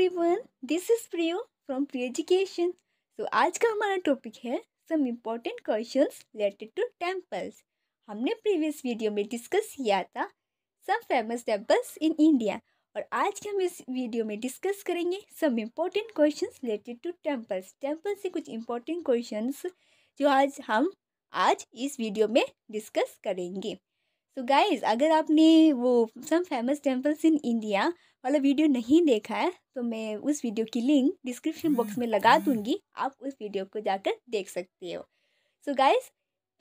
Everyone this is Priyo from pre education तो आज का हमारा टॉपिक है some important questions related to temples हमने प्रीवियस वीडियो में डिस्कस किया था some famous temples in India और आज के हम इस वीडियो में डिस्कस करेंगे some important question related to temples temples से कुछ इम्पोर्टेंट क्वेश्चन जो आज हम आज इस वीडियो में डिस्कस करेंगे तो so गाइज अगर आपने वो some famous temples in India वाला वीडियो नहीं देखा है तो मैं उस वीडियो की लिंक डिस्क्रिप्शन बॉक्स में लगा हम्म। दूंगी आप उस वीडियो को जाकर देख सकते हो सो so गाइस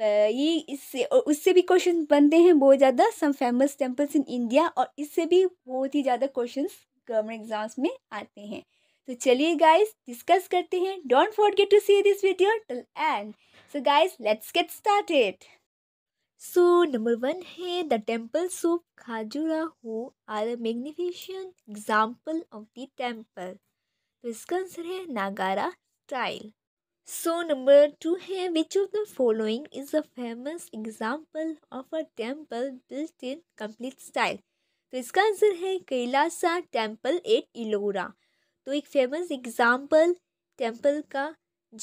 ये इससे उससे भी क्वेश्चन बनते हैं बहुत ज़्यादा some famous temples in India और इससे भी बहुत ही ज़्यादा क्वेश्चन गवर्नमेंट एग्जाम्स में आते हैं तो चलिए गाइज डिस्कस करते हैं don't forget to see this video till end so guys let's get started So number one है the temples of Khajuraho are a magnificent example of the temple. तो इसका आंसर है नागारा स्टाइल सो नंबर टू है which of the following is a famous example of a temple built in complete style तो इसका answer है Kailasa temple at Ellora तो एक फेमस एग्जाम्पल टेम्पल का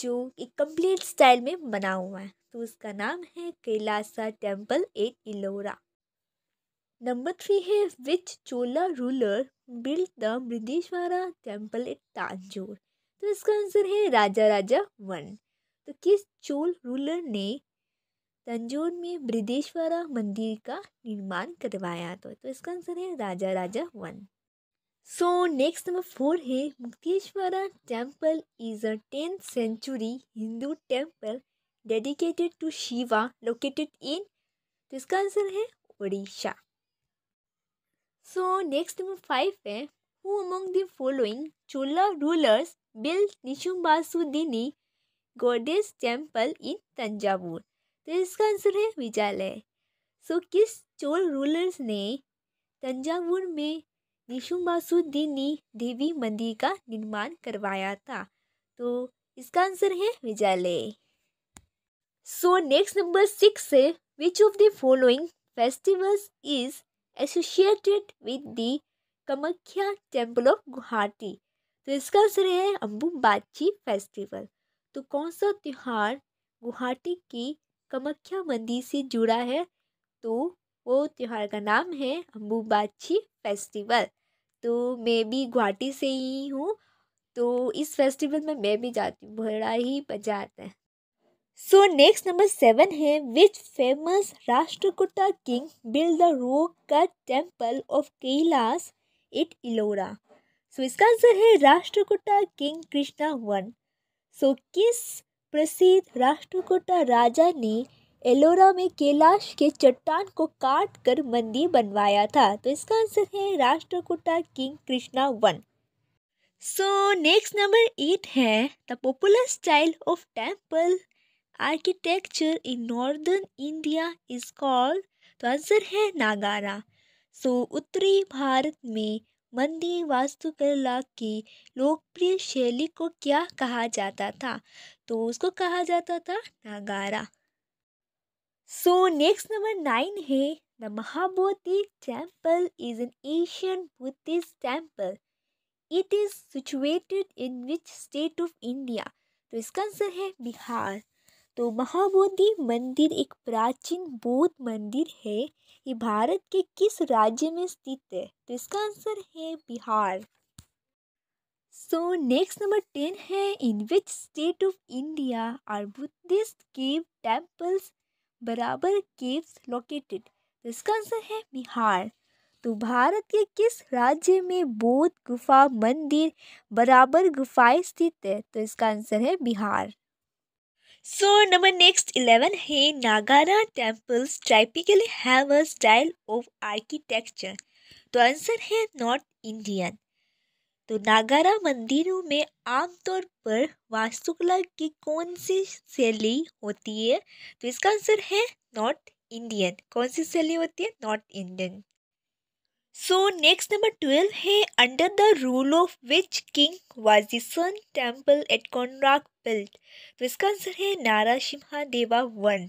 जो एक कंप्लीट स्टाइल में बना हुआ है तो उसका नाम है Kailasa temple at Ellora number three है which Chola ruler build the Mrideshwara temple at Tanjore तो इसका आंसर है राजा राजा वन तो किस चोल रूलर ने तंजोर में बृदेश्वरा मंदिर का निर्माण करवाया तो, तो इसका आंसर है Raja Raja one so next number four है Mukteshwara temple is a tenth century Hindu temple dedicated to Shiva located in तो इसका आंसर है Orissa so next number five है who among the following Chola rulers built Nishumbhasudini goddess temple in Thanjavur तो इसका आंसर है विजालय सो so, किस Chola rulers ने तंजावुर में निशुमासुद्दीन ने देवी मंदिर का निर्माण करवाया था तो इसका आंसर है Vijayalaya so next number six है which of the following festivals is associated with the Kamakhya temple of Guwahati तो इसका आंसर है अम्बुबाची फेस्टिवल तो कौन सा त्यौहार गुवाहाटी की कमख्या मंदिर से जुड़ा है तो वो त्यौहार का नाम है अम्बुबाची फेस्टिवल तो मैं भी गुवाहाटी से ही हूँ तो इस फेस्टिवल में मैं भी जाती हूँ बड़ा ही मजा आता है सो नेक्स्ट नंबर सेवन है which famous Rashtrakuta king build the rock cut temple of Kailash at Ellora so इसका आंसर है Rashtrakuta king Krishna one so so, किस प्रसिद्ध राष्ट्रकुटा राजा ने एलोरा में कैलाश के चट्टान को काट कर मंदिर बनवाया था तो इसका आंसर है Rashtrakuta king Krishna one so next number eight है the popular style of temple architecture in northern India is called तो आंसर है नागारा सो so, उत्तरी भारत में मंदिर वास्तुकला की लोकप्रिय शैली को क्या कहा जाता था तो उसको कहा जाता था Nagara so next number nine है the Mahabodhi temple is an Asian Buddhist temple it is situated in which state of India तो इसका आंसर है बिहार तो महाबोधि मंदिर एक प्राचीन बौद्ध मंदिर है ये भारत के किस राज्य में स्थित है तो इसका आंसर है Bihar so next number ten है in which state of India are Buddhist cave temples Barabar caves located इसका आंसर है बिहार तो भारत के किस राज्य में बौद्ध गुफा मंदिर बराबर गुफाएं स्थित है तो इसका आंसर है Bihar so number next eleven है Nagara temples typically have a style of architecture तो आंसर है नॉर्थ इंडियन तो नागारा मंदिरों में आमतौर पर वास्तुकला की कौन सी शैली होती है तो इसका आंसर है नॉर्थ इंडियन कौन सी शैली होती है north Indian so next number twelve है under the rule of which king was sun temple at Konark built तो इसका आंसर है नारा सिम्हा देवा वन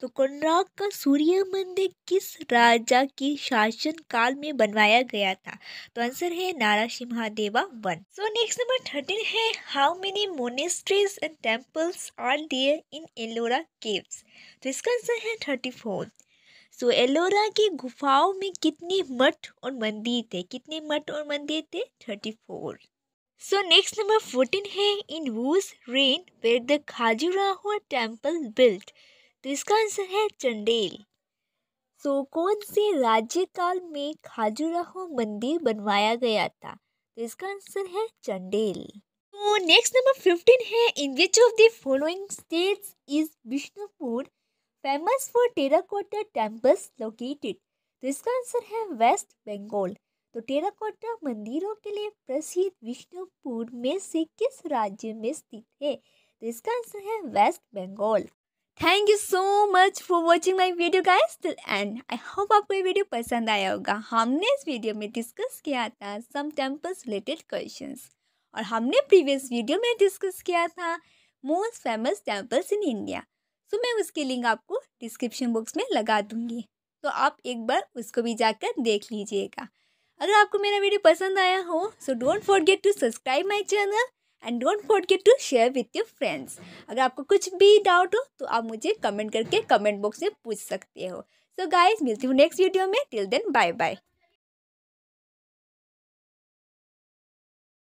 तो कोणार्क का सूर्य मंदिर किस राजा के शासन काल में बनवाया गया था तो आंसर है Deva one so next number thirteen है how many monasteries and temples are there in Ellora caves तो इसका आंसर है थर्टी फोर सो एलोरा की गुफाओं में कितने मठ और मंदिर थे कितने मठ और मंदिर थे thirty four so next number fourteen है in whose reign were the Khajuraho temple built तो इसका आंसर है चंडेल सो तो so, कौन से राज्यकाल में खाजुराहो मंदिर बनवाया गया था तो इसका आंसर है चंडेल तो नेक्स्ट नंबर फिफ्टीन है in which of the following states is Vishnupur famous for terracotta temples located तो इसका आंसर है वेस्ट बंगाल तो टेराकोटा मंदिरों के लिए प्रसिद्ध विष्णुपुर में से किस राज्य में स्थित है तो इसका आंसर है West Bengal thank you so much for watching my video guys till end I hope आपको ये वीडियो पसंद आया होगा हमने इस वीडियो में डिस्कस किया था सम टेम्पल्स रिलेटेड क्वेश्चन और हमने प्रीवियस वीडियो में डिस्कस किया था most famous temples in India so मैं उसकी लिंक आपको डिस्क्रिप्शन बॉक्स में लगा दूँगी तो आप एक बार उसको भी जाकर देख लीजिएगा अगर आपको मेरा वीडियो पसंद आया हो so don't forget to subscribe my channel and don't forget to share with your friends अगर आपको कुछ भी डाउट हो तो आप मुझे कमेंट करके कमेंट बॉक्स में पूछ सकते हो सो गाइज मिलती हूँ नेक्स्ट वीडियो में टिल देन बाय बाय